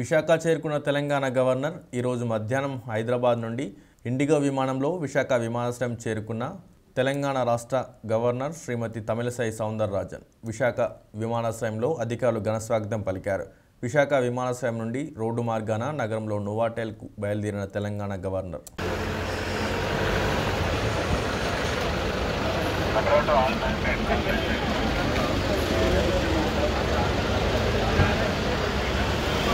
విశాఖ చేరుకున్న తెలంగాణ గవర్నర్ ఈరోజు మధ్యాహ్నం హైదరాబాద్ నుండి ఇండిగో విమానంలో విశాఖ విమానాశ్రయం చేరుకున్న తెలంగాణ రాష్ట్ర గవర్నర్ శ్రీమతి తమిళసాయి సౌందరరాజన్ విశాఖ విమానాశ్రయంలో అధికారులు ఘనస్వాగతం పలికారు విశాఖ విమానాశ్రయం నుండి రోడ్డు మార్గాన నగరంలో నువాటెల్కు బయలుదేరిన తెలంగాణ గవర్నర్